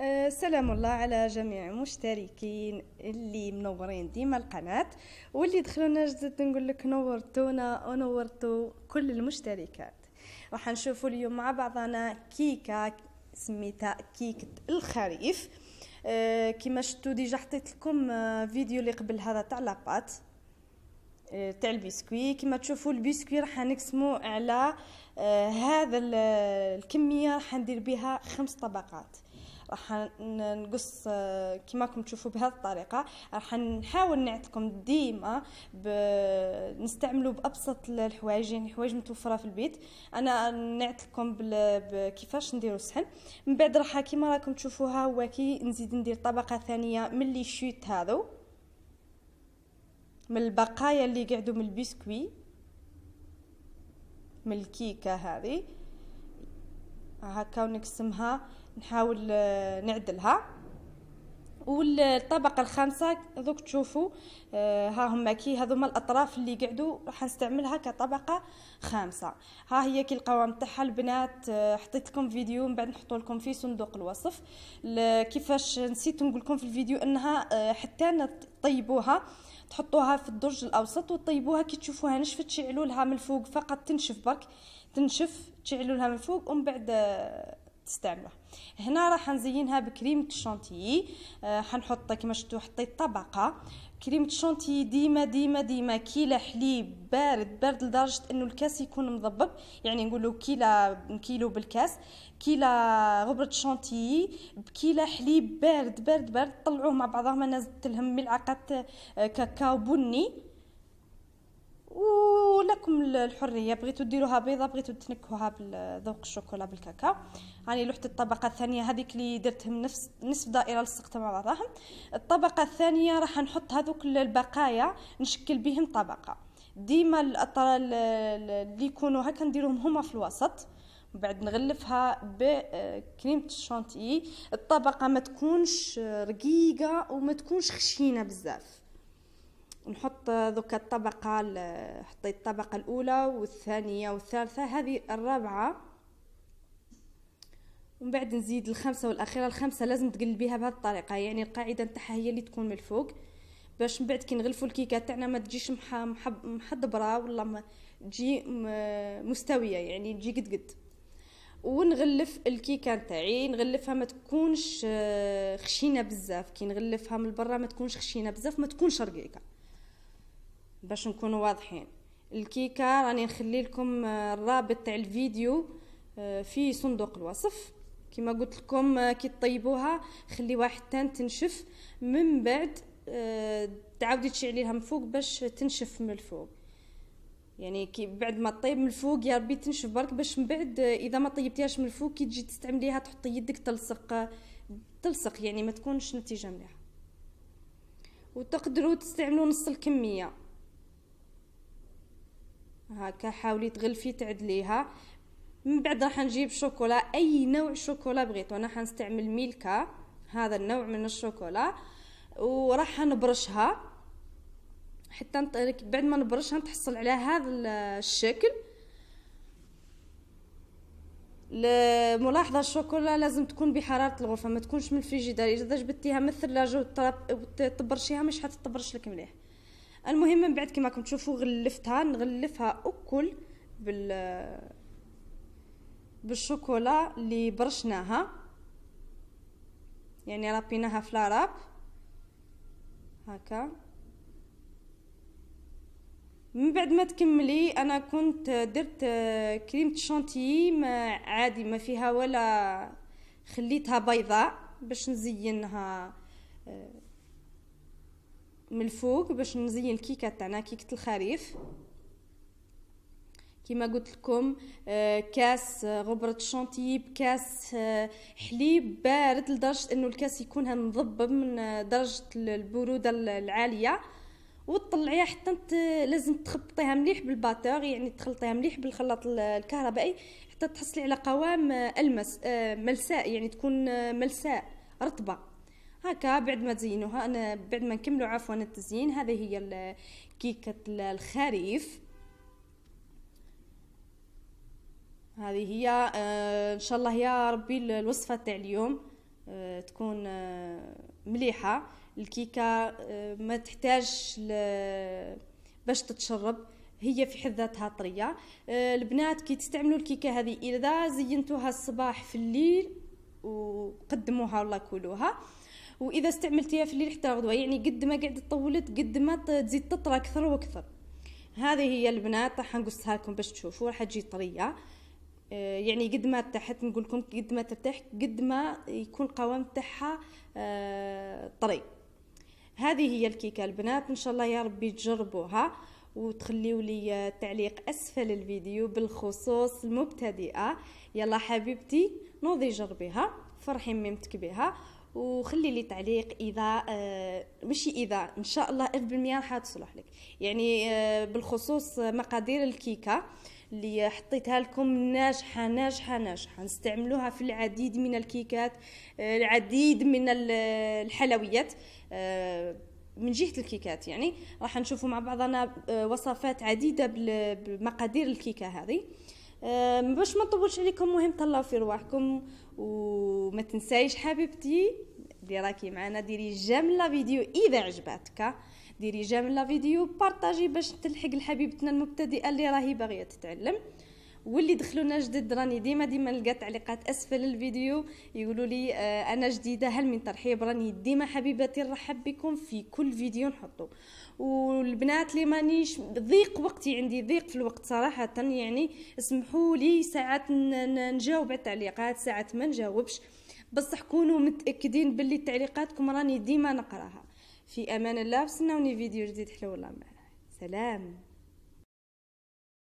آه، سلام الله على جميع المشتركين اللي منورين ديما القناة واللي دخلونا جدد نقول لك نورتونا ونورتو كل المشتركات وحنشوفوا اليوم مع بعضنا كيكة سميتها كيكة الخريف آه، كما شفتوا ديجا حطيت لكم آه، فيديو اللي قبل هذا تاع لاباط تاع البسكوي كما تشوفوا البسكوي راح نقسمو على هذا الكميه راح ندير بها خمس طبقات راح نقص راكم آه، تشوفوا بهذه الطريقه راح نحاول نعطيكم ديما نستعملوا بابسط الحوايج يعني حوايج متوفره في البيت انا نعطيكم كيفاش نديروا الصحن من بعد راح كيما راكم تشوفوها هو كي نزيد ندير طبقه ثانيه من لي شوت هذو من البقايا اللي قعدوا من البسكوي من الكيكه هذه هكا ونقسمها نحاول آه، نعدلها والطبقه الخامسه دوك تشوفوا آه، ها هما كي هذوما الاطراف اللي قعدوا راح نستعملها كطبقه خامسه ها هي كي القوام تاعها البنات آه، حطيت لكم فيديو من بعد نحط لكم في صندوق الوصف كيفاش نسيت نقول لكم في الفيديو انها حتى طيبوها تحطوها في الدرج الاوسط وطيبوها كي تشوفوها نشفت شعلوا لها من الفوق فقط تنشف برك تنشف تشعلوا لها من الفوق ومن بعد تستعملوها هنا راح نزينها بكريمه الشونتيي آه حنحط كما شفتوا حطيت طبقه كريمه الشونتيي ديما ديما ديما كيلا حليب بارد بارد لدرجه انه الكاس يكون مضبب يعني نقولوا كيلا كيلو بالكاس كيلا غبره الشونتيي بكيلا حليب بارد بارد بارد طلعوه مع بعضهم انا زدت لهم ملعقه آه، كاكاو بني و لكم الحريه بغيتوا ديروها بيضه بغيتوا تنكهوها بذوق الشوكولا بالكاكاو هاني لوحه الطبقه الثانيه هذيك اللي درتهم نفس نصف دائره لصقتها مع بعضهم الطبقه الثانيه راح نحط هذوك البقايا نشكل بهم طبقه ديما الاطراف اللي يكونوا هكا نديرهم هما في الوسط بعد نغلفها بكريمه آه، الشانتي الطبقه ما تكونش رقيقه وما تكونش خشينه بزاف نحط ذوك الطبقة حطيت الطبقة الأولى والثانية والثالثة هذه الرابعة ومن بعد نزيد الخمسة والأخيرة الخمسة لازم تقلبيها بهذه الطريقة يعني القاعدة نتاعها هي اللي تكون من الفوق باش من بعد كي نغلفوا الكيكه تاعنا ما تجيش محضبره ولا ما تجي مستويه يعني تجي قد قد ونغلف الكيكه نتاعي نغلفها ما تكونش خشينه بزاف كي نغلفها من برا ما تكونش خشينه بزاف ما تكونش رقيقه باش نكونوا واضحين الكيكه راني نخلي لكم آه، الرابط تاع الفيديو آه، في صندوق الوصف كما قلت لكم آه، كي تطيبوها خليوها تان تنشف من بعد تعاودي تشعليها من فوق باش تنشف من الفوق يعني كي بعد ما طيب من الفوق يا ربي تنشف برك باش من بعد اذا ما طيبتيهاش من الفوق كي تجي تستعمليها تحطي يدك تلصق تلصق يعني ما تكونش نتيجه مليحه وتقدروا تستعملوا نص الكميه هكا حاولي تغلفي تعدليها من بعد راح نجيب شوكولا اي نوع شوكولا بغيتو انا حنستعمل ميلكا هذا النوع من الشوكولا وراح نبرشها حتى نط... بعد ما نبرشها نتحصل على هذا الشكل ملاحظه الشوكولا لازم تكون بحراره الغرفه ما تكونش من الفريجيدار اذا جبتيها من الثلاجه وتبرشيها مش حتتبرش لك مليح المهم من بعد كما راكم تشوفوا غلفتها نغلفها اكل بال بالشوكولا اللي برشناها يعني رابيناها في لاراب هكا من بعد ما تكملي انا كنت درت كريمة شانتيي ما عادي ما فيها ولا خليتها بيضاء باش نزينها من الفوق باش نزين الكيكه تاعنا كيكه الخريف كما قلت لكم آه، كاس آه، غبرة شانتي بكاس آه، حليب بارد لدرجة انه الكاس يكون مضبب من درجة البرودة العالية وتطلعيها حتى لازم تخبطيها مليح بالباتور يعني تخلطيها مليح بالخلاط الكهربائي حتى تحصلي على قوام المس ملساء يعني تكون ملساء رطبه هكا بعد ما تزينوها انا بعد ما نكملوا عفوا التزيين هذه هي كيكه الخريف هذه هي آه، ان شاء الله يا ربي الوصفه تاع اليوم آه، تكون آه، مليحه الكيكه ما تحتاج باش تتشرب هي في حد ذاتها طريه البنات كي تستعملوا الكيكه هذه اذا زينتوها الصباح في الليل وقدموها ولا كلوها واذا استعملتيها في الليل حتى غدوه يعني قد ما قعدت طولت قد ما تزيد تطرى اكثر واكثر هذه هي البنات راح نقصها لكم باش تشوفوا راح تجي طريه آه، يعني قد ما تحت نقول لكم قد ما ترتاح قد ما يكون القوام تاعها آه، طري هذه هي الكيكه البنات ان شاء الله يا ربي تجربوها وتخليوا لي تعليق اسفل الفيديو بالخصوص المبتدئه يلا حبيبتي نوضي جربيها فرحي ميمتك بها وخلي لي تعليق اذا آه ماشي اذا ان شاء الله 1000% راح تصلح لك يعني آه بالخصوص مقادير الكيكه اللي حطيتها لكم ناجحه ناجحه ناجحه نستعملوها في العديد من الكيكات آه العديد من آه، الحلويات آه، من جهه الكيكات يعني راح نشوفوا مع بعضنا آه، وصفات عديده بمقادير الكيكه هذه باش ما نطولش عليكم مهم تهلاو في رواحكم وما تنسايش حبيبتي اللي راكي معنا ديري جام لا فيديو اذا عجبتك ديري جام لا فيديو بارطاجي باش تلحق لحبيبتنا المبتدئه اللي راهي باغيه تتعلم واللي دخلونا جدد راني ديما ديما نلقى تعليقات اسفل الفيديو يقولوا لي آه، انا جديده هل من ترحيب راني ديما حبيباتي نرحب بكم في كل فيديو نحطه والبنات اللي مانيش ضيق وقتي عندي ضيق في الوقت صراحه يعني اسمحوا لي ساعات نجاوب على التعليقات ساعات ما نجاوبش بصح كونوا متاكدين باللي تعليقاتكم راني ديما نقراها في امان الله استناوني فيديو جديد حلو والله معنا سلام